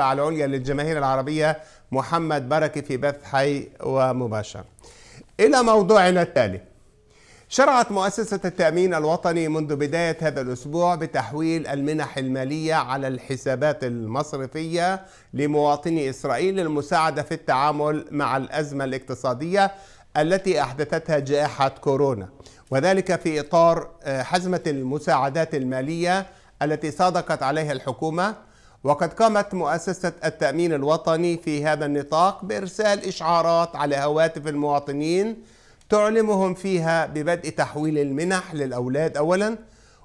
العليا للجماهير العربية محمد بركة في بث حي ومباشر إلى موضوعنا التالي شرعت مؤسسة التأمين الوطني منذ بداية هذا الأسبوع بتحويل المنح المالية على الحسابات المصرفية لمواطني إسرائيل للمساعدة في التعامل مع الأزمة الاقتصادية التي أحدثتها جائحة كورونا وذلك في إطار آه، حزمة المساعدات المالية التي صادقت عليها الحكومة وقد قامت مؤسسة التأمين الوطني في هذا النطاق بإرسال إشعارات على هواتف المواطنين تعلمهم فيها ببدء تحويل المنح للأولاد أولا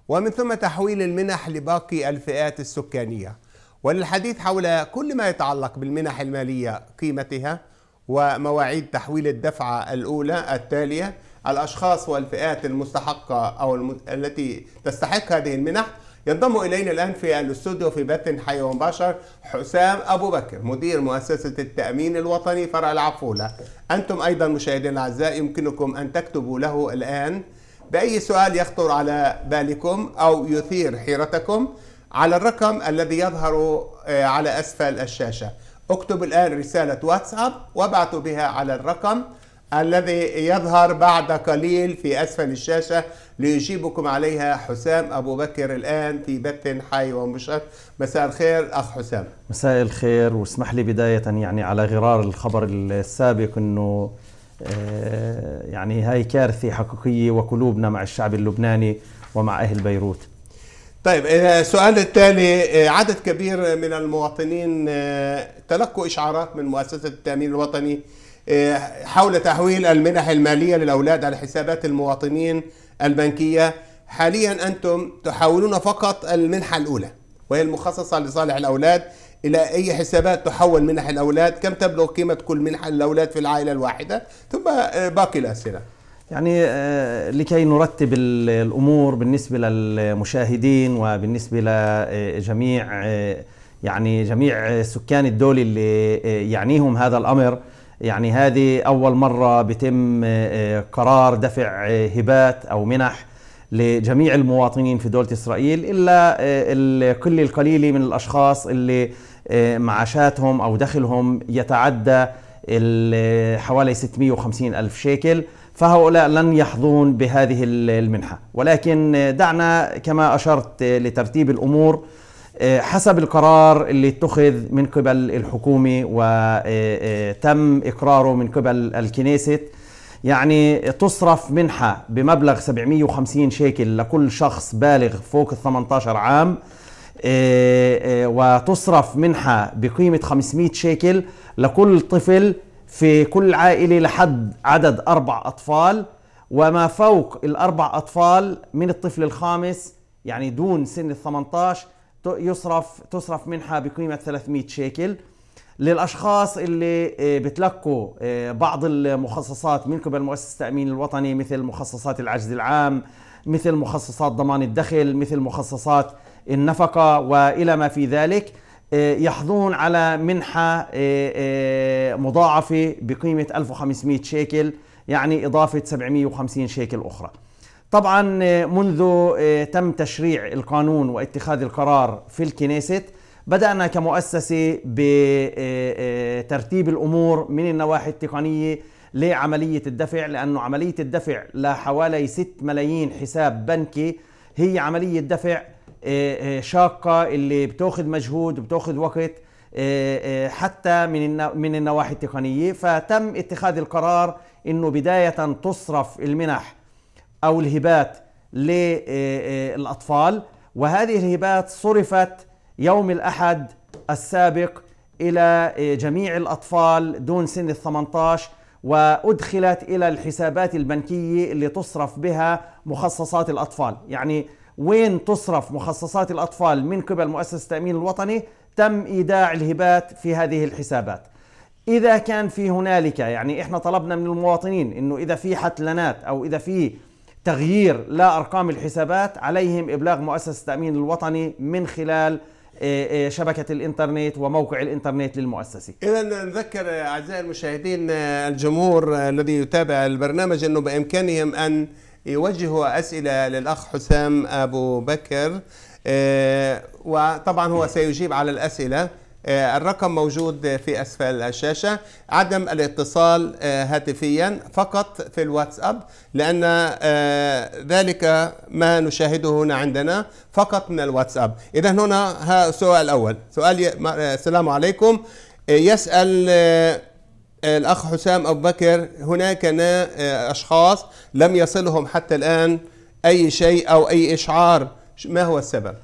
ومن ثم تحويل المنح لباقي الفئات السكانية وللحديث حول كل ما يتعلق بالمنح المالية قيمتها ومواعيد تحويل الدفعة الأولى التالية الأشخاص والفئات المستحقة أو الم... التي تستحق هذه المنح ينضم الينا الان في الاستوديو في بث حي ومباشر حسام ابو بكر مدير مؤسسه التامين الوطني فرع العفوله انتم ايضا مشاهدينا الاعزاء يمكنكم ان تكتبوا له الان باي سؤال يخطر على بالكم او يثير حيرتكم على الرقم الذي يظهر آه، على اسفل الشاشه اكتب الان رساله واتساب وابعثوا بها على الرقم الذي يظهر بعد قليل في أسفل الشاشة ليجيبكم عليها حسام أبو بكر الآن في بث حي ومشهد مساء الخير أخ حسام مساء الخير واسمح لي بداية يعني على غرار الخبر السابق أنه آه، يعني هاي كارثة حقيقية وقلوبنا مع الشعب اللبناني ومع أهل بيروت طيب السؤال التالي آه، عدد كبير من المواطنين آه، تلقوا إشعارات من مؤسسة التأمين الوطني آه، حول تحويل المنح المالية للأولاد على حسابات المواطنين البنكية حاليا أنتم تحولون فقط المنحة الأولى وهي المخصصة لصالح الأولاد إلى أي حسابات تحول منح الأولاد كم تبلغ قيمة كل منحة للأولاد في العائلة الواحدة ثم آه، باقي الأسئلة يعني آه، لكي نرتب الأمور بالنسبة للمشاهدين وبالنسبة لجميع يعني جميع سكان الدولة اللي يعنيهم هذا الأمر يعني هذه أول مرة بيتم آه، آه، قرار دفع آه، هبات أو منح لجميع المواطنين في دولة إسرائيل إلا القلة القليلة من الأشخاص اللي معاشاتهم أو دخلهم يتعدى حوالي 650 ألف شيكل فهؤلاء لن يحظون بهذه المنحة ولكن دعنا كما أشرت لترتيب الأمور آه، حسب القرار اللي اتخذ من قبل الحكومة وتم آه، آه، إقراره من قبل الكنيسة يعني تصرف منحة بمبلغ 750 شيكل لكل شخص بالغ فوق ال 18 عام وتصرف منحة بقيمة 500 شيكل لكل طفل في كل عائلة لحد عدد أربع أطفال وما فوق الأربع أطفال من الطفل الخامس يعني دون سن ال 18 يصرف تصرف منحة بقيمة 300 شيكل للأشخاص اللي آه، بتلقوا آه، بعض المخصصات من قبل مؤسسة التأمين الوطني مثل مخصصات العجز العام مثل مخصصات ضمان الدخل مثل مخصصات النفقة وإلى ما في ذلك آه، يحظون على منحة مضاعفة بقيمة 1500 شيكل يعني إضافة 750 شيكل أخرى طبعا آه، منذ آه، تم تشريع القانون واتخاذ القرار في الكنيست بدأنا كمؤسسة بترتيب آه، الأمور من النواحي التقنية لعملية الدفع لأنه عملية الدفع لحوالي 6 ملايين حساب بنكي هي عملية دفع شاقة اللي بتاخذ مجهود وبتاخذ وقت حتى من من النواحي التقنية فتم اتخاذ القرار انه بداية تصرف المنح أو الهبات للأطفال آه، آه، وهذه الهبات صرفت يوم الأحد السابق إلى آه، جميع الأطفال دون سن ال 18 وأدخلت إلى الحسابات البنكية اللي تصرف بها مخصصات الأطفال يعني وين تصرف مخصصات الأطفال من قبل مؤسسة التأمين الوطني تم إيداع الهبات في هذه الحسابات إذا كان في هنالك يعني إحنا طلبنا من المواطنين أنه إذا في حتلنات أو إذا في تغيير لا أرقام الحسابات عليهم إبلاغ مؤسسة التأمين الوطني من خلال آه، آه، شبكة الإنترنت وموقع الإنترنت للمؤسسة إذا نذكر أعزائي المشاهدين آه، الجمهور الذي يتابع البرنامج أنه بإمكانهم أن يوجهوا أسئلة للأخ حسام أبو بكر وطبعا هو سيجيب على الأسئلة آه، الرقم موجود في أسفل الشاشة عدم الاتصال آه، هاتفيا فقط في الواتساب لأن آه، ذلك ما نشاهده هنا عندنا فقط من الواتساب إذا هنا السؤال الأول سؤال السلام عليكم يسأل الأخ حسام أبو بكر هناك أشخاص لم يصلهم حتى الآن أي شيء أو أي إشعار ما هو السبب؟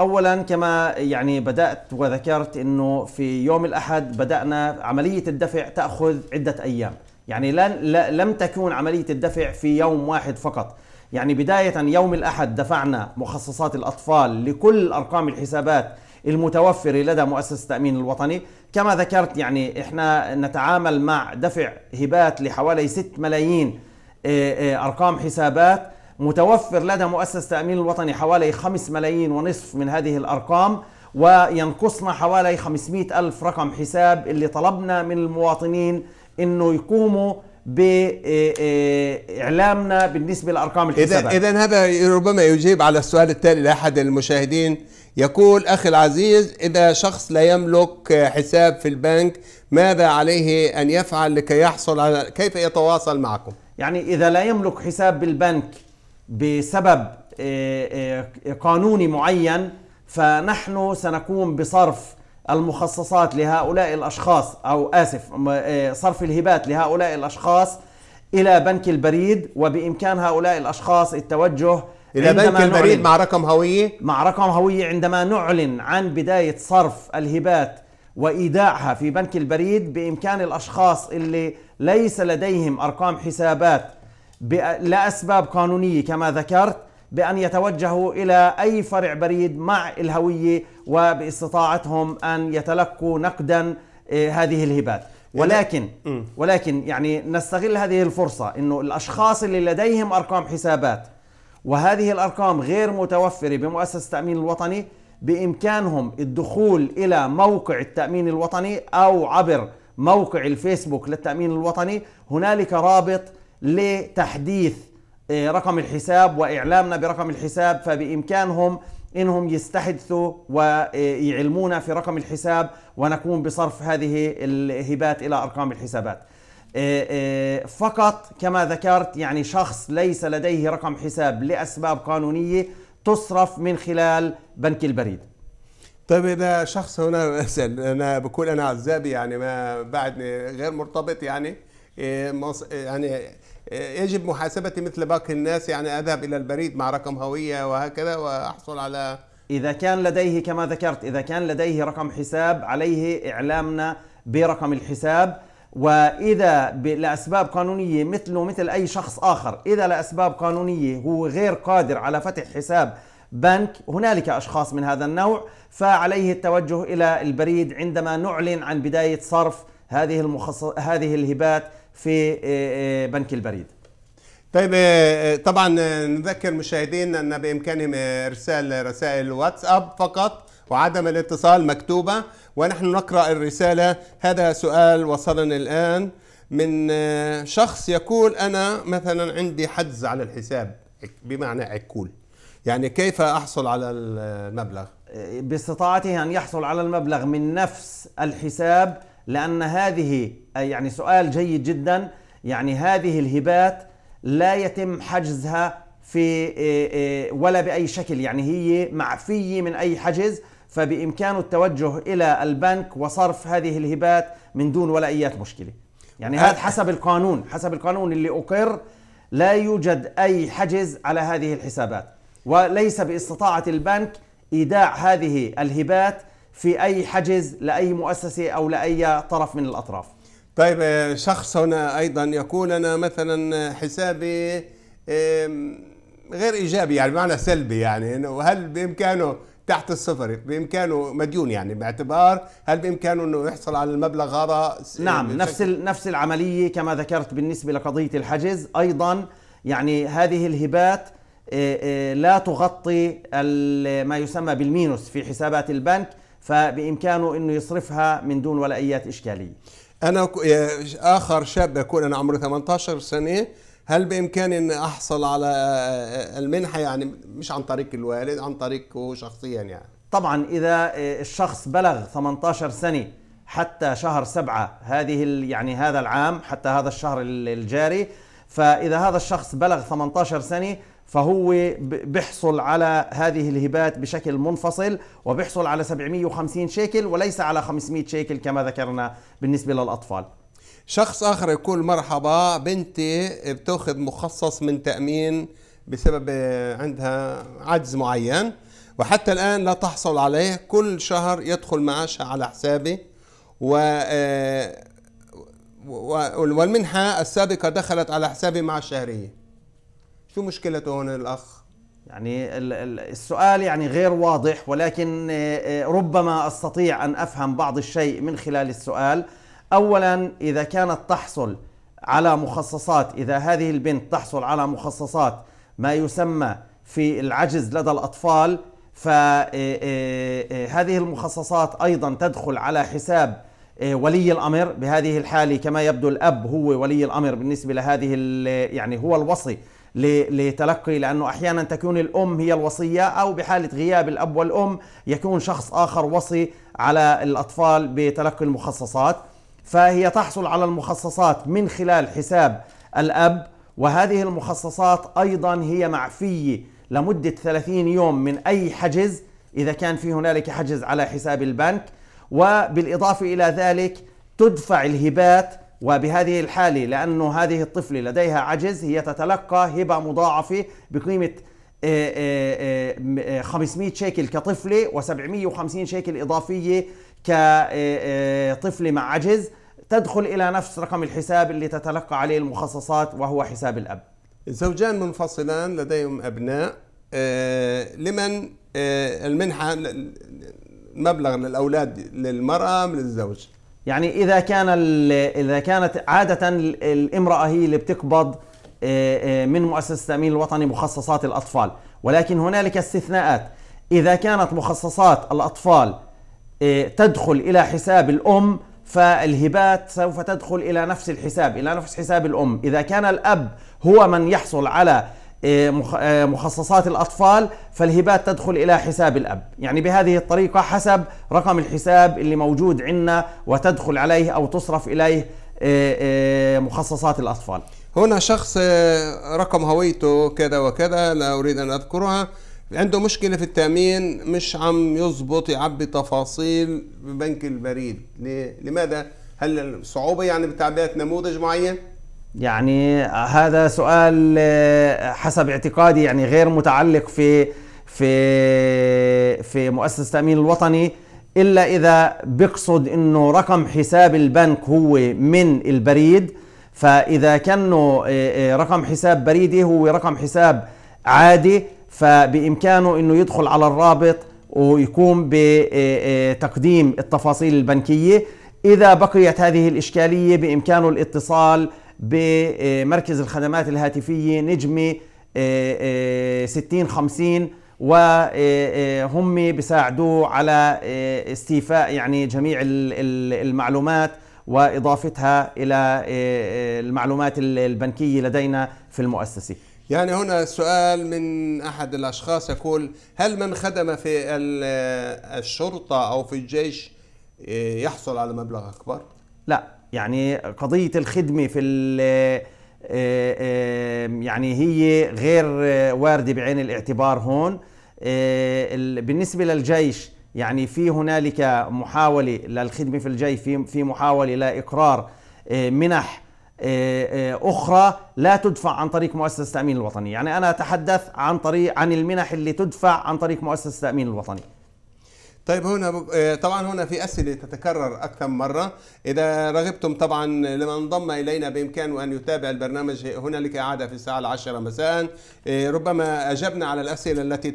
اولا كما يعني بدات وذكرت انه في يوم الاحد بدانا عمليه الدفع تاخذ عده ايام يعني لن لم تكون عمليه الدفع في يوم واحد فقط يعني بدايه يوم الاحد دفعنا مخصصات الاطفال لكل ارقام الحسابات المتوفره لدى مؤسسه التامين الوطني كما ذكرت يعني احنا نتعامل مع دفع هبات لحوالي 6 ملايين آه، آه، ارقام حسابات متوفر لدى مؤسسة التأمين الوطني حوالي 5 ملايين ونصف من هذه الأرقام وينقصنا حوالي 500 ألف رقم حساب اللي طلبنا من المواطنين أنه يقوموا باعلامنا آه، آه، بالنسبه لارقام الحسابات اذا اذا هذا ربما يجيب على السؤال التالي لاحد المشاهدين يقول اخي العزيز اذا شخص لا يملك حساب في البنك ماذا عليه ان يفعل لكي يحصل على كيف يتواصل معكم يعني اذا لا يملك حساب بالبنك بسبب آه، آه، قانوني معين فنحن سنقوم بصرف المخصصات لهؤلاء الاشخاص او اسف آه، صرف الهبات لهؤلاء الاشخاص الى بنك البريد وبامكان هؤلاء الاشخاص التوجه الى بنك البريد مع رقم هويه مع رقم هويه عندما نعلن عن بدايه صرف الهبات وايداعها في بنك البريد بامكان الاشخاص اللي ليس لديهم ارقام حسابات لأسباب قانونية كما ذكرت بأن يتوجهوا إلى أي فرع بريد مع الهوية وباستطاعتهم أن يتلقوا نقدا آه، هذه الهبات يعني ولكن ولكن يعني نستغل هذه الفرصة أنه الأشخاص اللي لديهم أرقام حسابات وهذه الأرقام غير متوفرة بمؤسسة التأمين الوطني بإمكانهم الدخول إلى موقع التأمين الوطني أو عبر موقع الفيسبوك للتأمين الوطني هنالك رابط لتحديث آه، رقم الحساب واعلامنا برقم الحساب فبامكانهم انهم يستحدثوا ويعلمونا في رقم الحساب ونقوم بصرف هذه الهبات الى ارقام الحسابات. آه، آه، فقط كما ذكرت يعني شخص ليس لديه رقم حساب لاسباب قانونيه تصرف من خلال بنك البريد. طيب اذا شخص هنا مثلا انا بكون انا عزابي يعني ما بعد غير مرتبط يعني إيه، يعني يجب محاسبتي مثل باقي الناس يعني أذهب إلى البريد مع رقم هوية وهكذا وأحصل على إذا كان لديه كما ذكرت إذا كان لديه رقم حساب عليه إعلامنا برقم الحساب وإذا لأسباب قانونية مثله مثل أي شخص آخر إذا لأسباب قانونية هو غير قادر على فتح حساب بنك هنالك أشخاص من هذا النوع فعليه التوجه إلى البريد عندما نعلن عن بداية صرف هذه المخصص... هذه الهبات في آه، آه، بنك البريد طيب آه، طبعا نذكر مشاهدين ان بامكانهم ارسال رسائل واتساب فقط وعدم الاتصال مكتوبه ونحن نقرا الرساله هذا سؤال وصلنا الان من شخص يقول انا مثلا عندي حجز على الحساب بمعنى عكول يعني كيف احصل على المبلغ باستطاعته ان يحصل على المبلغ من نفس الحساب لأن هذه يعني سؤال جيد جدا يعني هذه الهبات لا يتم حجزها في إيه، إيه، ولا بأي شكل يعني هي معفية من أي حجز فبإمكانه التوجه إلى البنك وصرف هذه الهبات من دون ولا أي مشكلة يعني هذا أه. حسب القانون حسب القانون اللي أقر لا يوجد أي حجز على هذه الحسابات وليس باستطاعة البنك إيداع هذه الهبات في أي حجز لأي مؤسسة أو لأي طرف من الأطراف طيب آه، شخص هنا أيضا يقول أنا مثلا حسابي غير إيجابي يعني بمعنى سلبي يعني إنه هل بإمكانه تحت الصفر بامكانه مديون يعني باعتبار هل بامكانه انه يحصل على المبلغ هذا نعم نفس نفس العمليه كما ذكرت بالنسبه لقضيه الحجز ايضا يعني هذه الهبات آه، آه، لا تغطي ما يسمى بالمينوس في حسابات البنك فبإمكانه أنه يصرفها من دون ولا أي إشكالية أنا آخر شاب يكون أنا عمري 18 سنة هل بإمكاني أن أحصل على آه، المنحة يعني مش عن طريق الوالد عن طريقه شخصيا يعني طبعا إذا آه، الشخص بلغ 18 سنة حتى شهر سبعة هذه يعني هذا العام حتى هذا الشهر الجاري فإذا هذا الشخص بلغ 18 سنة فهو بيحصل على هذه الهبات بشكل منفصل وبيحصل على 750 شيكل وليس على 500 شيكل كما ذكرنا بالنسبة للأطفال شخص آخر يقول مرحبا بنتي بتأخذ مخصص من تأمين بسبب عندها عجز معين وحتى الآن لا تحصل عليه كل شهر يدخل معاشها على حسابي و آه، والمنحة السابقة دخلت على حسابي مع الشهرية شو مشكلته هون الاخ يعني السؤال يعني غير واضح ولكن آه، آه، ربما استطيع ان افهم بعض الشيء من خلال السؤال اولا اذا كانت تحصل على مخصصات اذا هذه البنت تحصل على مخصصات ما يسمى في العجز لدى الاطفال فهذه آه، المخصصات ايضا تدخل على حساب ولي الامر بهذه الحاله كما يبدو الاب هو ولي الامر بالنسبه لهذه يعني هو الوصي لتلقي لأنه أحيانا تكون الأم هي الوصية أو بحالة غياب الأب والأم يكون شخص آخر وصي على الأطفال بتلقي المخصصات فهي تحصل على المخصصات من خلال حساب الأب وهذه المخصصات أيضا هي معفية لمدة 30 يوم من أي حجز إذا كان في هنالك حجز على حساب البنك وبالإضافة إلى ذلك تدفع الهبات وبهذه الحالة لأنه هذه الطفلة لديها عجز هي تتلقى هبة مضاعفة بقيمة 500 آه، آه، آه، شيكل كطفلة و750 شيكل إضافية كطفلة مع عجز تدخل إلى نفس رقم الحساب اللي تتلقى عليه المخصصات وهو حساب الأب زوجان منفصلان لديهم أبناء لمن المنحة مبلغ للأولاد للمرأة من الزوج يعني اذا كان اذا كانت عاده الامراه هي اللي بتقبض آه، آه، من مؤسسه التامين الوطني مخصصات الاطفال ولكن هنالك استثناءات اذا كانت مخصصات الاطفال آه، تدخل الى حساب الام فالهبات سوف تدخل الى نفس الحساب الى نفس حساب الام اذا كان الاب هو من يحصل على آه، آه، مخصصات الأطفال فالهبات تدخل إلى حساب الأب يعني بهذه الطريقة حسب رقم الحساب اللي موجود عندنا وتدخل عليه أو تصرف إليه آه، مخصصات الأطفال هنا شخص رقم هويته كذا وكذا لا أريد أن أذكرها عنده مشكلة في التأمين مش عم يظبط يعبي تفاصيل بنك البريد لماذا؟ هل الصعوبة يعني بتعبئة نموذج معين؟ يعني آه, هذا سؤال آه, حسب اعتقادي يعني غير متعلق في في في مؤسسه التامين الوطني الا اذا بيقصد انه رقم حساب البنك هو من البريد فاذا كانه آه, رقم حساب بريدي هو رقم حساب عادي فبامكانه انه يدخل على الرابط ويقوم بتقديم التفاصيل البنكيه اذا بقيت هذه الاشكاليه بامكانه الاتصال بمركز الخدمات الهاتفية نجمة 6050 آه، آه، وهم آه، بيساعدوه على استيفاء يعني جميع المعلومات واضافتها الى المعلومات البنكيه لدينا في المؤسسه. يعني هنا سؤال من احد الاشخاص يقول هل من خدم في الشرطه او في الجيش يحصل على مبلغ اكبر؟ لا يعني قضيه الخدمه في آه، آه، يعني هي غير وارده بعين الاعتبار هون آه، بالنسبه للجيش يعني في هنالك محاوله للخدمه في الجيش في في محاوله لاقرار منح اخرى لا تدفع عن طريق مؤسسه التامين الوطني يعني انا اتحدث عن طريق عن المنح اللي تدفع عن طريق مؤسسه التامين الوطني طيب هنا آه، طبعا هنا في اسئله تتكرر اكثر مره اذا رغبتم طبعا لمن انضم الينا بامكانه ان يتابع البرنامج هنالك اعاده في الساعه العاشرة مساء آه، ربما اجبنا على الاسئله التي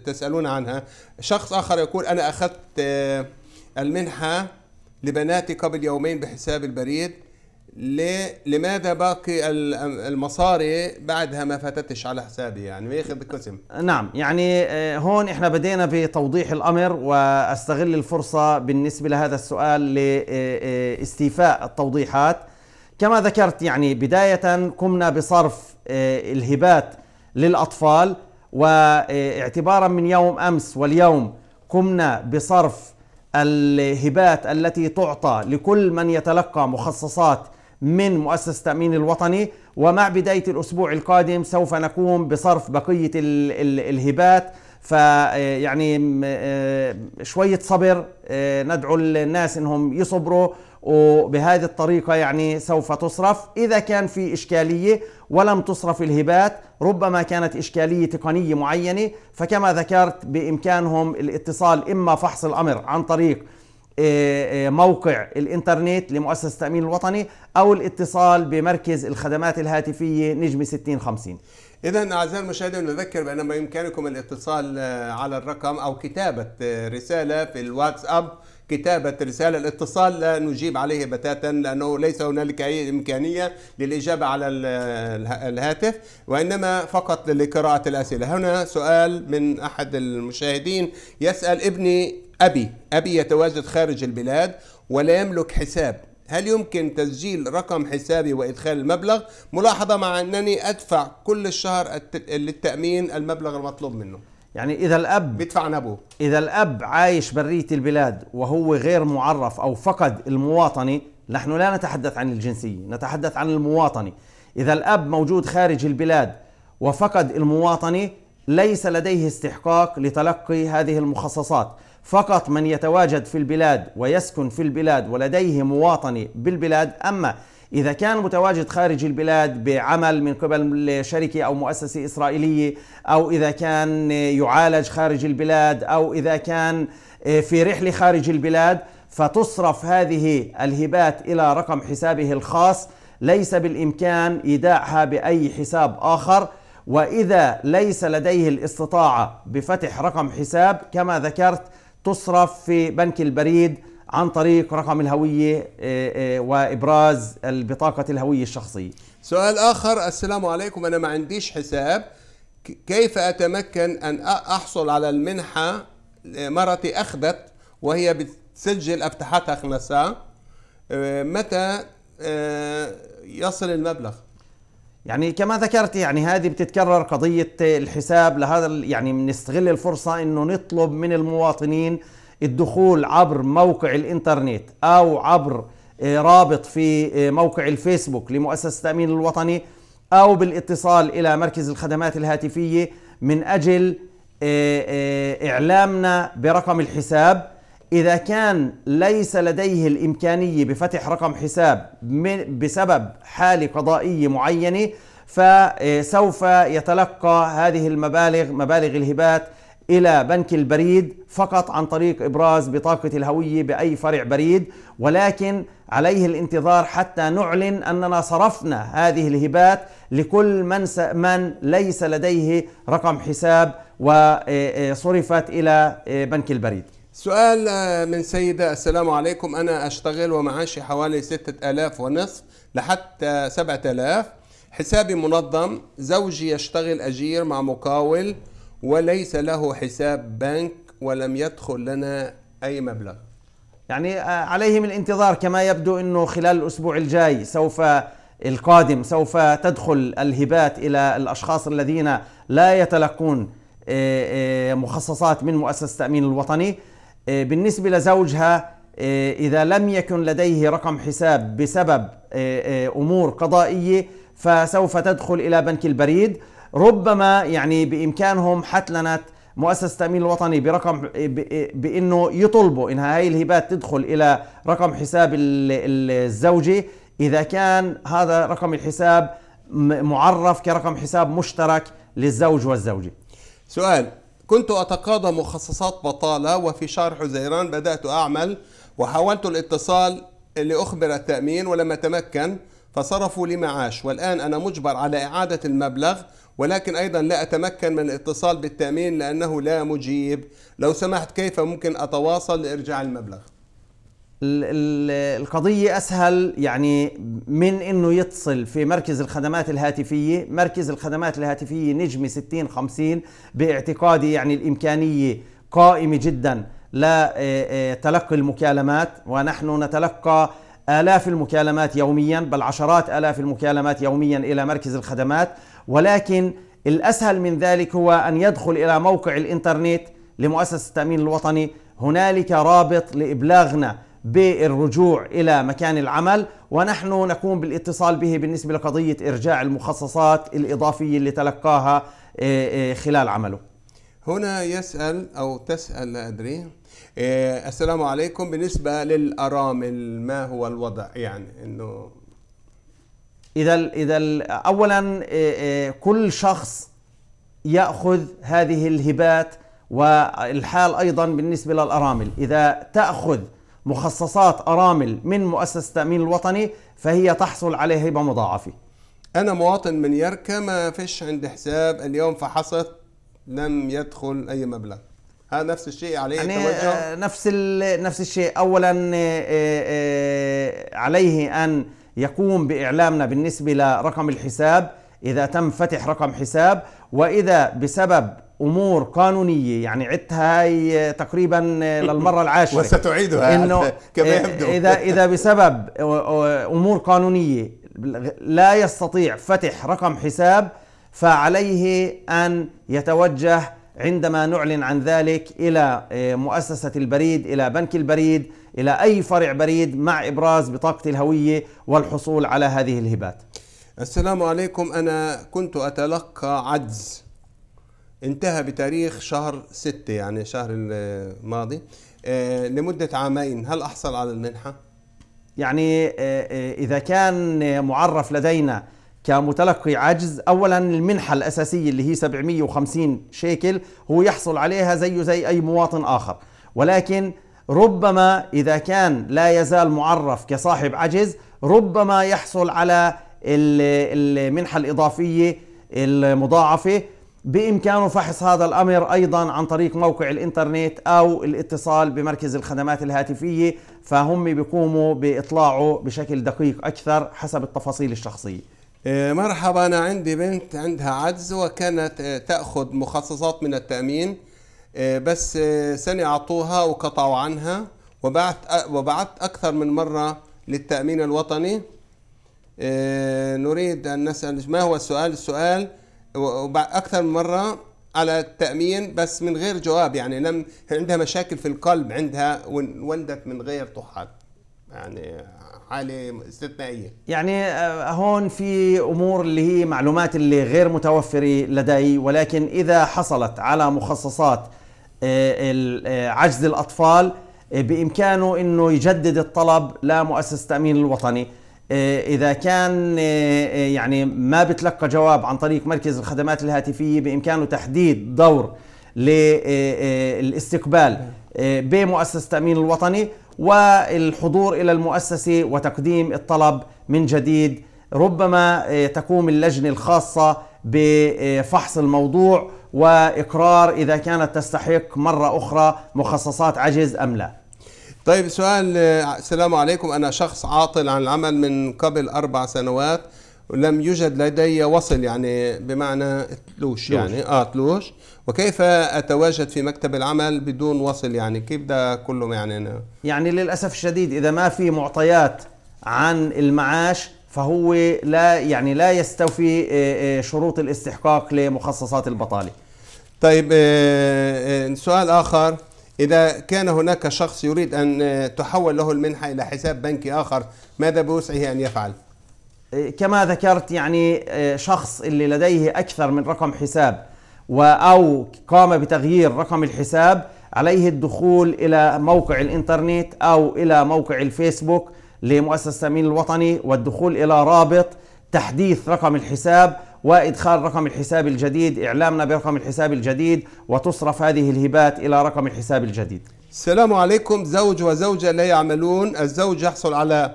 تسالون عنها شخص اخر يقول انا اخذت آه، المنحه لبناتي قبل يومين بحساب البريد لماذا باقي المصاري بعدها ما فاتتش على حسابي يعني ما ياخذ قسم نعم يعني آه، هون احنا بدينا بتوضيح الامر واستغل الفرصه بالنسبه لهذا السؤال لاستيفاء التوضيحات كما ذكرت يعني بدايه قمنا بصرف آه، الهبات للاطفال واعتبارا من يوم امس واليوم قمنا بصرف الهبات التي تعطى لكل من يتلقى مخصصات من مؤسسة التأمين الوطني ومع بداية الأسبوع القادم سوف نقوم بصرف بقية الهبات فيعني آه، آه، شوية صبر آه، ندعو الناس انهم يصبروا وبهذه الطريقة يعني سوف تصرف إذا كان في إشكالية ولم تصرف الهبات ربما كانت إشكالية تقنية معينة فكما ذكرت بإمكانهم الاتصال إما فحص الأمر عن طريق آه، آه، موقع الانترنت لمؤسسة التأمين الوطني أو الاتصال بمركز الخدمات الهاتفية نجم 6050 إذا أعزائي المشاهدين نذكر بأن بإمكانكم الاتصال آه، على الرقم أو كتابة رسالة في الواتساب كتابة رسالة الاتصال لا نجيب عليه بتاتا لأنه ليس هنالك أي إمكانية للإجابة على الهاتف وإنما فقط لقراءة الأسئلة هنا سؤال من أحد المشاهدين يسأل ابني أبي أبي يتواجد خارج البلاد ولا يملك حساب هل يمكن تسجيل رقم حسابي وإدخال المبلغ ملاحظة مع أنني أدفع كل الشهر للتأمين المبلغ المطلوب منه يعني اذا الاب بيدفع عن ابوه اذا الاب عايش بريه البلاد وهو غير معرف او فقد المواطنه نحن لا نتحدث عن الجنسيه نتحدث عن المواطنه اذا الاب موجود خارج البلاد وفقد المواطنه ليس لديه استحقاق لتلقي هذه المخصصات فقط من يتواجد في البلاد ويسكن في البلاد ولديه مواطنه بالبلاد اما إذا كان متواجد خارج البلاد بعمل من قبل شركة أو مؤسسة إسرائيلية أو إذا كان يعالج خارج البلاد أو إذا كان آه، في رحلة خارج البلاد فتصرف هذه الهبات إلى رقم حسابه الخاص ليس بالإمكان إيداعها بأي حساب آخر وإذا ليس لديه الاستطاعة بفتح رقم حساب كما ذكرت تصرف في بنك البريد عن طريق رقم الهوية آه، آه، وإبراز بطاقة الهوية الشخصية سؤال آخر السلام عليكم أنا ما عنديش حساب كيف أتمكن أن أحصل على المنحة مرتي أخذت وهي بتسجل أفتحتها أخنسة آه، متى يصل المبلغ يعني كما ذكرت يعني هذه بتتكرر قضية الحساب لهذا يعني بنستغل الفرصة انه نطلب من المواطنين الدخول عبر موقع الانترنت او عبر آه، رابط في آه، موقع الفيسبوك لمؤسسه التامين الوطني او بالاتصال الى مركز الخدمات الهاتفيه من اجل آه، اعلامنا برقم الحساب اذا كان ليس لديه الامكانيه بفتح رقم حساب بسبب حاله قضائيه معينه فسوف يتلقى هذه المبالغ مبالغ الهبات إلى بنك البريد فقط عن طريق إبراز بطاقة الهوية بأي فرع بريد ولكن عليه الانتظار حتى نعلن أننا صرفنا هذه الهبات لكل من, س... من ليس لديه رقم حساب وصرفت آه، آه، إلى آه، بنك البريد سؤال من سيدة السلام عليكم أنا أشتغل ومعاشي حوالي ستة ألاف ونصف لحتى سبعة ألاف حسابي منظم زوجي يشتغل أجير مع مقاول وليس له حساب بنك ولم يدخل لنا أي مبلغ يعني آه، عليهم الانتظار كما يبدو أنه خلال الأسبوع الجاي سوف القادم سوف تدخل الهبات إلى الأشخاص الذين لا يتلقون آه، آه، مخصصات من مؤسسة التأمين الوطني بالنسبة لزوجها إذا لم يكن لديه رقم حساب بسبب أمور قضائية فسوف تدخل إلى بنك البريد ربما يعني بإمكانهم حتلنة مؤسسة التأمين الوطني برقم بأنه يطلبوا إنها هاي الهبات تدخل إلى رقم حساب الزوجة إذا كان هذا رقم الحساب معرف كرقم حساب مشترك للزوج والزوجة سؤال كنت أتقاضى مخصصات بطالة وفي شهر حزيران بدأت أعمل وحاولت الاتصال لأخبر التأمين ولم أتمكن فصرفوا لي معاش والآن أنا مجبر على إعادة المبلغ ولكن أيضا لا أتمكن من الاتصال بالتأمين لأنه لا مجيب لو سمحت كيف ممكن أتواصل لإرجاع المبلغ القضية أسهل يعني من أنه يتصل في مركز الخدمات الهاتفية مركز الخدمات الهاتفية نجمة 60 50 باعتقادي يعني الإمكانية قائمة جدا لتلقي آه، آه، المكالمات ونحن نتلقى آلاف المكالمات يوميا بل عشرات آلاف المكالمات يوميا إلى مركز الخدمات ولكن الأسهل من ذلك هو أن يدخل إلى موقع الإنترنت لمؤسسة التأمين الوطني هنالك رابط لإبلاغنا بالرجوع إلى مكان العمل ونحن نقوم بالاتصال به بالنسبة لقضية إرجاع المخصصات الإضافية اللي تلقاها آه، آه، خلال عمله هنا يسأل أو تسأل لا أدري آه، السلام عليكم بالنسبة للأرامل ما هو الوضع يعني أنه إذا إذا أولا آه، آه، كل شخص يأخذ هذه الهبات والحال أيضا بالنسبة للأرامل إذا تأخذ مخصصات أرامل من مؤسسة التأمين الوطني فهي تحصل على هبة مضاعفة أنا مواطن من يركا ما فيش عندي حساب اليوم فحصت لم يدخل أي مبلغ هذا نفس الشيء عليه يعني توجه آه، نفس نفس الشيء اولا عليه ان يقوم باعلامنا بالنسبه لرقم الحساب اذا تم فتح رقم حساب واذا بسبب امور قانونيه يعني عدت هاي تقريبا للمره العاشره وستعيدها انه كما إيه، يبدو اذا اذا بسبب امور قانونيه لا يستطيع فتح رقم حساب فعليه ان يتوجه عندما نعلن عن ذلك الى إيه، مؤسسه البريد الى بنك البريد إلى أي فرع بريد مع إبراز بطاقة الهوية والحصول على هذه الهبات السلام عليكم أنا كنت أتلقى عجز انتهى بتاريخ شهر ستة يعني شهر الماضي آه، لمدة عامين هل أحصل على المنحة؟ يعني آه، آه، إذا كان معرف لدينا كمتلقي عجز اولا المنحه الاساسيه اللي هي 750 شيكل هو يحصل عليها زيه زي اي مواطن اخر ولكن ربما إذا كان لا يزال معرف كصاحب عجز ربما يحصل على المنحة الإضافية المضاعفة بإمكانه فحص هذا الأمر أيضا عن طريق موقع الإنترنت أو الاتصال بمركز الخدمات الهاتفية فهم بيقوموا بإطلاعه بشكل دقيق أكثر حسب التفاصيل الشخصية آه، مرحبا أنا عندي بنت عندها عجز وكانت آه، تأخذ مخصصات من التأمين آه، بس آه، سنة أعطوها وقطعوا عنها وبعت وبعت أكثر من مرة للتأمين الوطني آه، نريد أن نسأل ما هو السؤال السؤال أكثر من مرة على التأمين بس من غير جواب يعني لم عندها مشاكل في القلب عندها ولدت من غير طحال يعني حالة استثنائية يعني هون في أمور اللي هي معلومات اللي غير متوفرة لدي ولكن إذا حصلت على مخصصات آه، آه، عجز الأطفال آه، بإمكانه أنه يجدد الطلب لمؤسسة التأمين الوطني إذا كان يعني ما بتلقى جواب عن طريق مركز الخدمات الهاتفية بإمكانه تحديد دور للاستقبال بمؤسسة التأمين الوطني والحضور إلى المؤسسة وتقديم الطلب من جديد ربما تقوم اللجنة الخاصة بفحص الموضوع واقرار اذا كانت تستحق مره اخرى مخصصات عجز ام لا. طيب سؤال السلام عليكم انا شخص عاطل عن العمل من قبل اربع سنوات ولم يوجد لدي وصل يعني بمعنى تلوش يعني اه تلوش وكيف اتواجد في مكتب العمل بدون وصل يعني كيف ده كله يعني أنا؟ يعني للاسف الشديد اذا ما في معطيات عن المعاش فهو لا يعني لا يستوفي آه، آه، شروط الاستحقاق لمخصصات البطاله طيب آه، آه، سؤال آخر إذا كان هناك شخص يريد أن آه، تحول له المنحة إلى حساب بنكي آخر ماذا بوسعه أن يفعل؟ إيه، كما ذكرت يعني شخص اللي لديه أكثر من رقم حساب أو قام بتغيير رقم الحساب عليه الدخول إلى موقع الإنترنت أو إلى موقع الفيسبوك لمؤسسة التأمين الوطني والدخول إلى رابط تحديث رقم الحساب وادخال رقم الحساب الجديد اعلامنا برقم الحساب الجديد وتصرف هذه الهبات الى رقم الحساب الجديد السلام عليكم زوج وزوجة لا يعملون الزوج يحصل على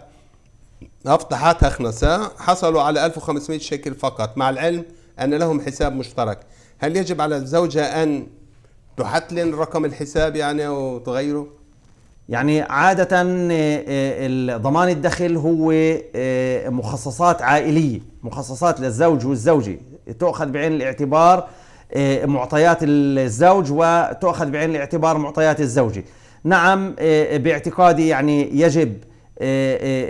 أفطحات أخنسة حصلوا على 1500 شيكل فقط مع العلم أن لهم حساب مشترك هل يجب على الزوجة أن تحتلن رقم الحساب يعني وتغيره؟ يعني عادة آه، آه، ضمان الدخل هو آه، مخصصات عائلية مخصصات للزوج والزوجة تؤخذ بعين الاعتبار معطيات الزوج وتؤخذ بعين الاعتبار معطيات الزوجة نعم باعتقادي يعني يجب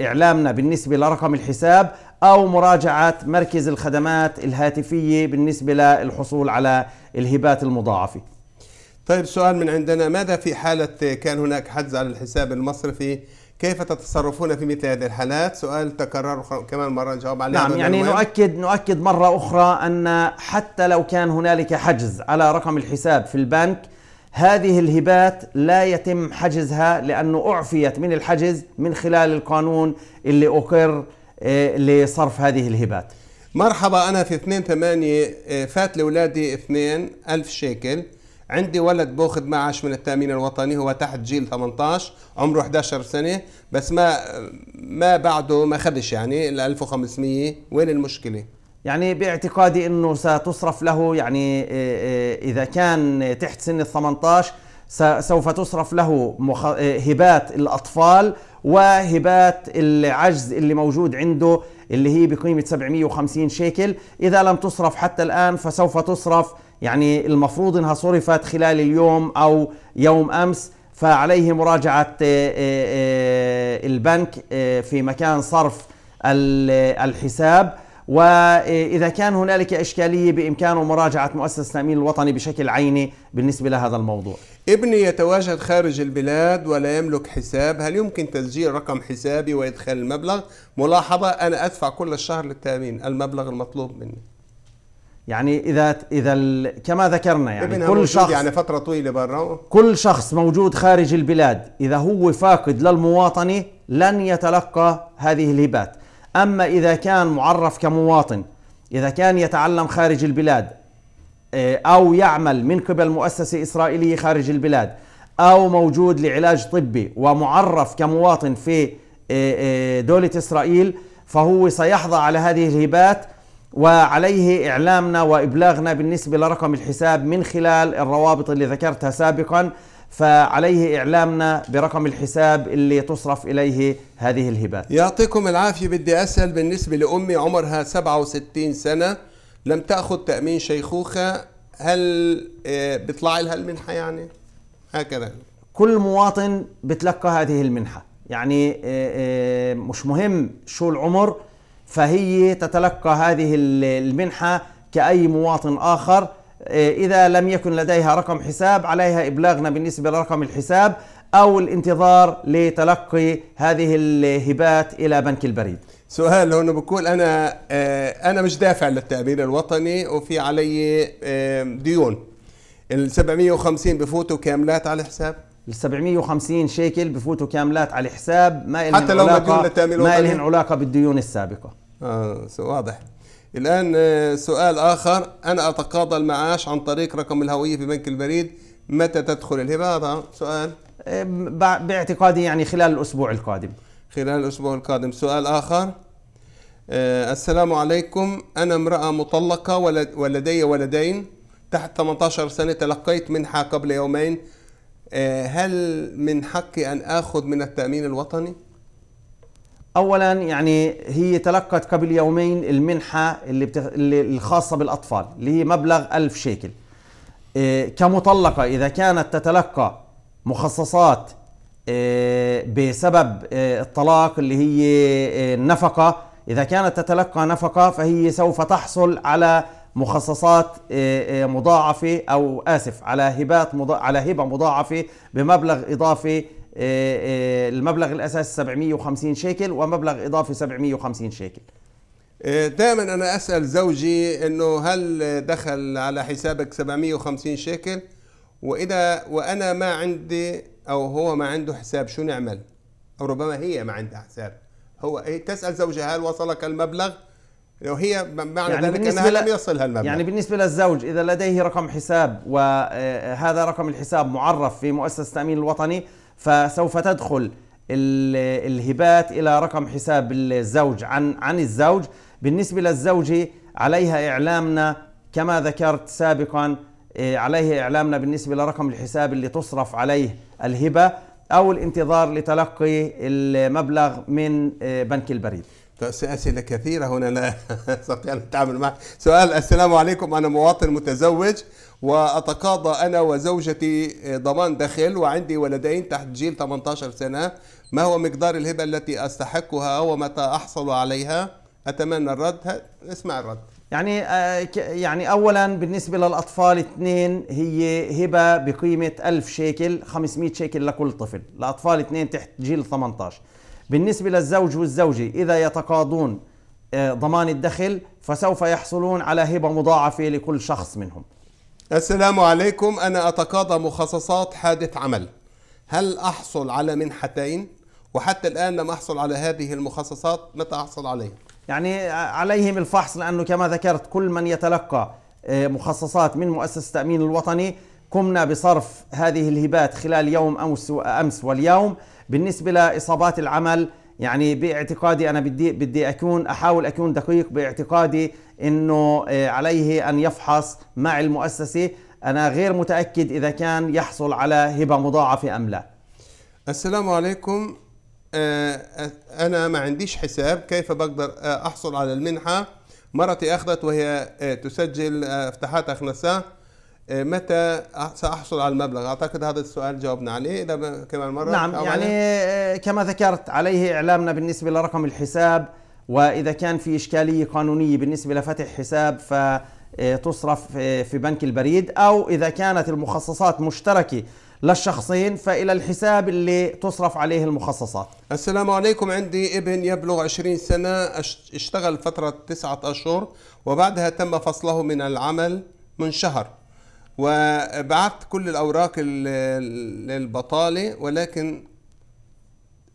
إعلامنا بالنسبة لرقم الحساب أو مراجعة مركز الخدمات الهاتفية بالنسبة للحصول على الهبات المضاعفة طيب سؤال من عندنا ماذا في حالة كان هناك حجز على الحساب المصرفي كيف تتصرفون في مثل هذه الحالات؟ سؤال تكرر كمان مرة نجاوب عليه نعم يعني الوين. نؤكد نؤكد مرة أخرى أن حتى لو كان هنالك حجز على رقم الحساب في البنك هذه الهبات لا يتم حجزها لأنه أعفيت من الحجز من خلال القانون اللي أقر آه، لصرف هذه الهبات مرحبا أنا في 2 8 آه، فات لأولادي 2 ألف شيكل عندي ولد باخذ معاش من التامين الوطني هو تحت جيل 18 عمره 11 سنه بس ما ما بعده ما خدش يعني ال 1500 وين المشكله يعني باعتقادي انه ستصرف له يعني آه، آه، اذا كان تحت سن ال 18 سوف تصرف له آه، هبات الاطفال وهبات العجز اللي موجود عنده اللي هي بقيمه 750 شيكل اذا لم تصرف حتى الان فسوف تصرف يعني المفروض انها صرفت خلال اليوم او يوم امس فعليه مراجعه آه، آه، البنك آه، في مكان صرف الحساب واذا كان هنالك اشكاليه بامكانه مراجعه مؤسسه التامين الوطني بشكل عيني بالنسبه لهذا الموضوع. ابني يتواجد خارج البلاد ولا يملك حساب، هل يمكن تسجيل رقم حسابي وادخال المبلغ؟ ملاحظه انا ادفع كل الشهر للتامين المبلغ المطلوب مني. يعني اذا اذا كما ذكرنا يعني كل شخص يعني فتره طويله برا كل شخص موجود خارج البلاد اذا هو فاقد للمواطنه لن يتلقى هذه الهبات اما اذا كان معرف كمواطن اذا كان يتعلم خارج البلاد إيه، او يعمل من قبل مؤسسه اسرائيليه خارج البلاد او موجود لعلاج طبي ومعرف كمواطن في إيه، إيه، دوله اسرائيل فهو سيحظى على هذه الهبات وعليه إعلامنا وإبلاغنا بالنسبة لرقم الحساب من خلال الروابط اللي ذكرتها سابقا فعليه إعلامنا برقم الحساب اللي تصرف إليه هذه الهبات يعطيكم العافية بدي أسأل بالنسبة لأمي عمرها 67 سنة لم تأخذ تأمين شيخوخة هل آه، بيطلع لها المنحة يعني هكذا كل مواطن بتلقى هذه المنحة يعني آه، آه، مش مهم شو العمر فهي تتلقى هذه المنحة كأي مواطن آخر إيه، إذا لم يكن لديها رقم حساب عليها إبلاغنا بالنسبة لرقم الحساب أو الانتظار لتلقي هذه الهبات إلى بنك البريد سؤال هون بقول أنا إيه، أنا مش دافع للتأمين الوطني وفي علي إيه، ديون ال 750 بفوتوا كاملات على الحساب ال 750 شيكل بفوتوا كاملات على الحساب ما إلهن حتى لو علاقة ما إلهن علاقة بالديون السابقة آه واضح الآن آه، سؤال آخر أنا أتقاضى المعاش عن طريق رقم الهوية في بنك البريد متى تدخل الهبة هذا سؤال آه، باعتقادي يعني خلال الأسبوع القادم خلال الأسبوع القادم سؤال آخر أه السلام عليكم أنا امرأة مطلقة ولدي ولدين تحت 18 سنة تلقيت منحة قبل يومين أه هل من حقي أن آخذ من التأمين الوطني؟ اولا يعني هي تلقت قبل يومين المنحه اللي, بتخ... اللي الخاصه بالاطفال اللي هي مبلغ ألف شيكل إيه كمطلقه اذا كانت تتلقى مخصصات إيه بسبب إيه الطلاق اللي هي إيه النفقه اذا كانت تتلقى نفقه فهي سوف تحصل على مخصصات إيه، إيه، مضاعفه او اسف على هبات مضا... على هبه مضاعفه بمبلغ اضافي آه، آه، المبلغ الاساسي 750 شيكل ومبلغ اضافي 750 شيكل آه، دائما انا اسال زوجي انه هل دخل على حسابك 750 شيكل واذا وانا ما عندي او هو ما عنده حساب شو نعمل او ربما هي ما عندها حساب هو إيه، تسال زوجها هل وصلك المبلغ لو هي معنى يعني ذلك انها لم يصلها المبلغ يعني بالنسبه للزوج اذا لديه رقم حساب وهذا رقم الحساب معرف في مؤسسه التامين الوطني فسوف تدخل الهبات الى رقم حساب الزوج عن عن الزوج بالنسبه للزوجه عليها اعلامنا كما ذكرت سابقا إيه، عليه اعلامنا بالنسبه لرقم الحساب اللي تصرف عليه الهبه او الانتظار لتلقي المبلغ من إيه، بنك البريد أسئلة كثيرة هنا لا أستطيع أن أتعامل معها سؤال السلام عليكم أنا مواطن متزوج وأتقاضى أنا وزوجتي ضمان دخل وعندي ولدين تحت جيل 18 سنة ما هو مقدار الهبة التي أستحقها ومتى أحصل عليها أتمنى الرد اسمع الرد يعني آه، يعني اولا بالنسبه للاطفال اثنين هي هبه بقيمه 1000 شيكل 500 شيكل لكل طفل لاطفال اثنين تحت جيل 18 بالنسبة للزوج والزوجة إذا يتقاضون آه، ضمان الدخل فسوف يحصلون على هبة مضاعفة لكل شخص منهم السلام عليكم أنا أتقاضى مخصصات حادث عمل هل أحصل على منحتين وحتى الآن لم أحصل على هذه المخصصات متى أحصل عليها يعني عليهم الفحص لأنه كما ذكرت كل من يتلقى آه، مخصصات من مؤسسة التأمين الوطني قمنا بصرف هذه الهبات خلال يوم أمس, أمس واليوم بالنسبة لإصابات العمل يعني باعتقادي أنا بدي بدي أكون أحاول أكون دقيق باعتقادي إنه آه، عليه أن يفحص مع المؤسسة أنا غير متأكد إذا كان يحصل على هبة مضاعفة أم لا السلام عليكم آه، أنا ما عنديش حساب كيف بقدر آه، أحصل على المنحة مرتي أخذت وهي تسجل افتحات أخنسة آه، متى ساحصل على المبلغ؟ اعتقد هذا السؤال جاوبنا عليه اذا كمان مره نعم يعني آه، كما ذكرت عليه اعلامنا بالنسبه لرقم الحساب واذا كان في اشكاليه قانونيه بالنسبه لفتح حساب فتصرف في بنك البريد او اذا كانت المخصصات مشتركه للشخصين فإلى الحساب اللي تصرف عليه المخصصات السلام عليكم عندي ابن يبلغ 20 سنة اشتغل فترة تسعة أشهر وبعدها تم فصله من العمل من شهر وبعت كل الأوراق للبطالة ولكن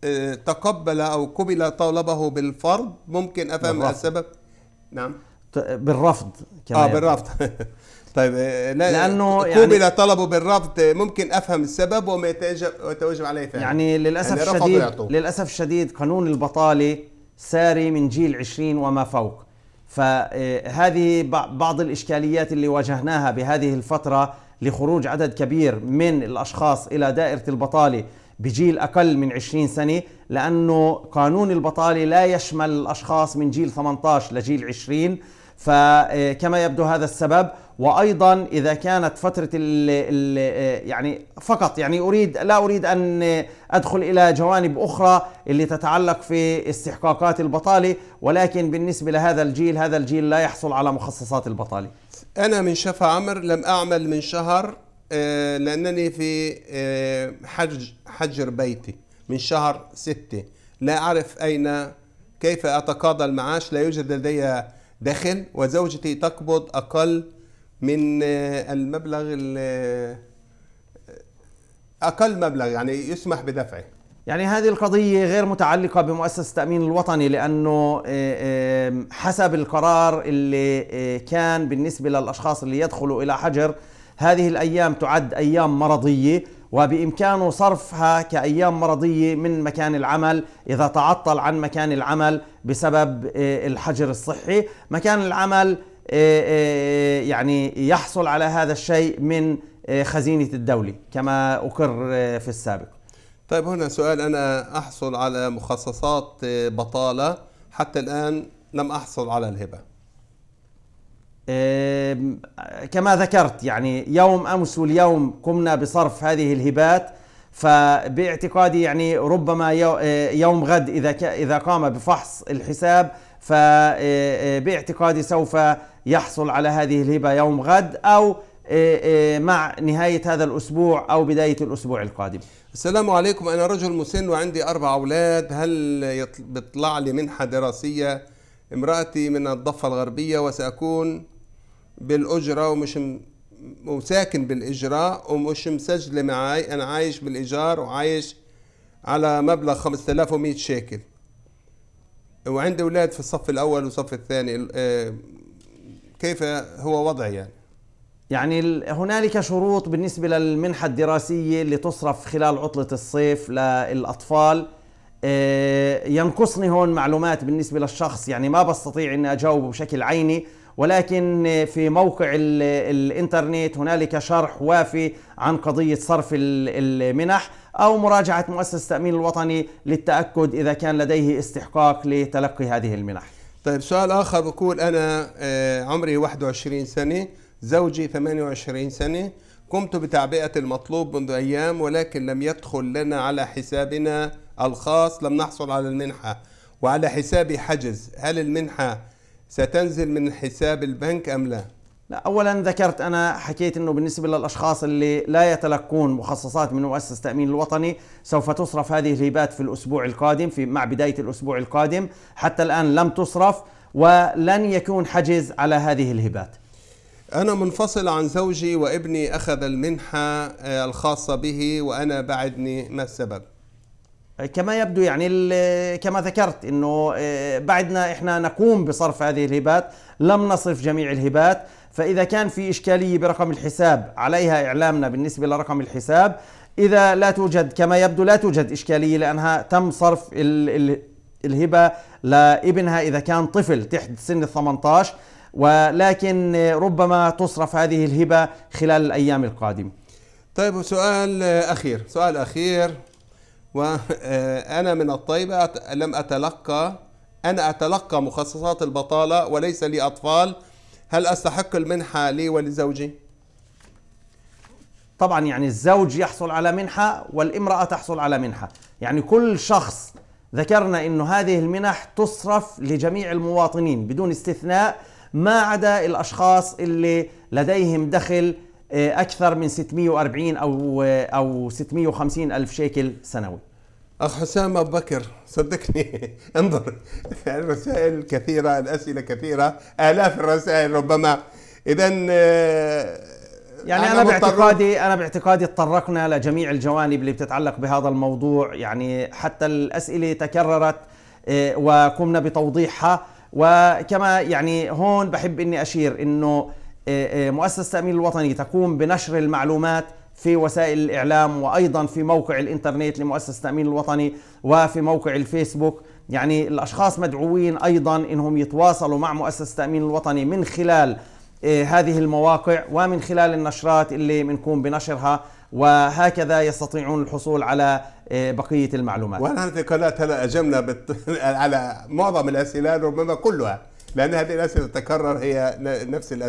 آه، تقبل أو قبل طلبه بالفرض ممكن أفهم بالرفض. السبب نعم بالرفض كمان آه بالرفض طيب آه، لا لانه قبل يعني طلبه بالرفض ممكن افهم السبب وما يتوجب عليه فعلا يعني للاسف يعني الشديد للاسف الشديد قانون البطاله ساري من جيل 20 وما فوق فهذه بعض الإشكاليات اللي واجهناها بهذه الفترة لخروج عدد كبير من الأشخاص إلى دائرة البطالة بجيل أقل من 20 سنة لأنه قانون البطالة لا يشمل الأشخاص من جيل 18 لجيل 20 فكما يبدو هذا السبب وايضا اذا كانت فتره ال ال يعني فقط يعني اريد لا اريد ان ادخل الى جوانب اخرى اللي تتعلق في استحقاقات البطاله ولكن بالنسبه لهذا الجيل هذا الجيل لا يحصل على مخصصات البطاله. انا من شفا عمر لم اعمل من شهر آه، لانني في آه، حج حجر بيتي من شهر ستة لا اعرف اين كيف اتقاضى المعاش لا يوجد لدي داخل وزوجتي تقبض أقل من آه، المبلغ آه، أقل مبلغ يعني يسمح بدفعه يعني هذه القضية غير متعلقة بمؤسسة التأمين الوطني لأنه آه، حسب القرار اللي كان بالنسبة للأشخاص اللي يدخلوا إلى حجر هذه الأيام تعد أيام مرضية وبإمكانه صرفها كأيام مرضية من مكان العمل إذا تعطل عن مكان العمل بسبب آه، الحجر الصحي مكان العمل آه، آه، يعني يحصل على هذا الشيء من خزينة الدولة كما أقر في السابق طيب هنا سؤال أنا أحصل على مخصصات بطالة حتى الآن لم أحصل على الهبة كما ذكرت يعني يوم امس واليوم قمنا بصرف هذه الهبات فباعتقادي يعني ربما آه، يوم غد اذا اذا قام بفحص الحساب فباعتقادي آه، آه، سوف يحصل على هذه الهبه يوم غد او مع نهايه هذا الاسبوع او بدايه الاسبوع القادم. السلام عليكم انا رجل مسن وعندي اربع اولاد هل بيطلع لي منحه دراسيه؟ امرأتي من الضفة الغربية وسأكون بالاجره ومش م... وساكن بالاجراء ومش مسجله معي انا عايش بالايجار وعايش على مبلغ 5100 شيكل وعندي اولاد في الصف الاول والصف الثاني آه، كيف هو وضعي يعني يعني هنالك شروط بالنسبة للمنحة الدراسية اللي تصرف خلال عطلة الصيف للأطفال آه، ينقصني هون معلومات بالنسبة للشخص يعني ما بستطيع أن أجاوبه بشكل عيني ولكن في موقع الانترنت هنالك شرح وافي عن قضية صرف المنح أو مراجعة مؤسسة التأمين الوطني للتأكد إذا كان لديه استحقاق لتلقي هذه المنح طيب سؤال آخر بقول أنا آه، عمري 21 سنة زوجي 28 سنة قمت بتعبئة المطلوب منذ أيام ولكن لم يدخل لنا على حسابنا الخاص لم نحصل على المنحة وعلى حسابي حجز هل المنحة ستنزل من حساب البنك أم لا؟ لا اولا ذكرت انا حكيت انه بالنسبه للاشخاص اللي لا يتلقون مخصصات من مؤسسه التامين الوطني سوف تصرف هذه الهبات في الاسبوع القادم في مع بدايه الاسبوع القادم حتى الان لم تصرف ولن يكون حجز على هذه الهبات انا منفصل عن زوجي وابني اخذ المنحه آه، الخاصه به وانا بعدني ما السبب كما يبدو يعني كما ذكرت انه آه، بعدنا احنا نقوم بصرف هذه الهبات لم نصرف جميع الهبات فاذا كان في اشكاليه برقم الحساب عليها اعلامنا بالنسبه لرقم الحساب اذا لا توجد كما يبدو لا توجد اشكاليه لانها تم صرف الهبه لابنها اذا كان طفل تحت سن ال 18 ولكن آه، ربما تصرف هذه الهبه خلال الايام القادمه. طيب سؤال اخير، سؤال اخير وأنا آه، من الطيبة لم أتلقى أنا أتلقى مخصصات البطالة وليس لي أطفال هل أستحق المنحة لي ولزوجي؟ طبعا يعني الزوج يحصل على منحة والامرأة تحصل على منحة يعني كل شخص ذكرنا انه هذه المنح تصرف لجميع المواطنين بدون استثناء ما عدا الأشخاص اللي لديهم دخل آه، أكثر من 640 أو آه، أو 650 ألف شيكل سنوي اخ حسام ابو بكر صدقني انظر الرسائل كثيره الاسئله كثيره الاف الرسائل ربما اذا آه، يعني انا, أنا باعتقادي انا باعتقادي تطرقنا لجميع الجوانب اللي بتتعلق بهذا الموضوع يعني حتى الاسئله تكررت آه، وقمنا بتوضيحها وكما يعني هون بحب اني اشير انه آه، مؤسسه التامين الوطني تقوم بنشر المعلومات في وسائل الإعلام وأيضا في موقع الإنترنت لمؤسسة التأمين الوطني وفي موقع الفيسبوك يعني الأشخاص مدعوين أيضا أنهم يتواصلوا مع مؤسسة التأمين الوطني من خلال إيه، هذه المواقع ومن خلال النشرات اللي بنكون بنشرها وهكذا يستطيعون الحصول على إيه، بقية المعلومات وهذه القناة هلا أجبنا بت... على معظم الأسئلة ربما كلها لأن هذه الأسئلة تتكرر هي نفس الأسئلة